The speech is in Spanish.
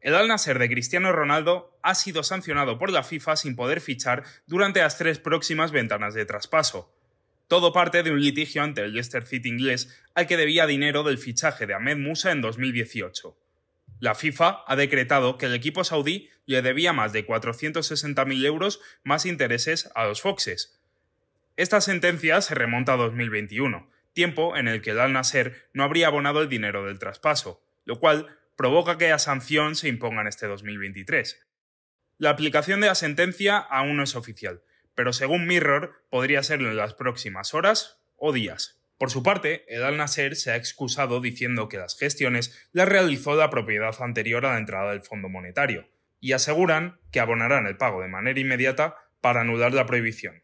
El Al-Nasser de Cristiano Ronaldo ha sido sancionado por la FIFA sin poder fichar durante las tres próximas ventanas de traspaso. Todo parte de un litigio ante el Leicester City inglés al que debía dinero del fichaje de Ahmed Musa en 2018. La FIFA ha decretado que el equipo saudí le debía más de 460.000 euros más intereses a los Foxes. Esta sentencia se remonta a 2021, tiempo en el que el Al-Nasser no habría abonado el dinero del traspaso, lo cual provoca que la sanción se imponga en este 2023. La aplicación de la sentencia aún no es oficial, pero según Mirror podría ser en las próximas horas o días. Por su parte, el Al Nasser se ha excusado diciendo que las gestiones las realizó la propiedad anterior a la entrada del Fondo Monetario, y aseguran que abonarán el pago de manera inmediata para anular la prohibición.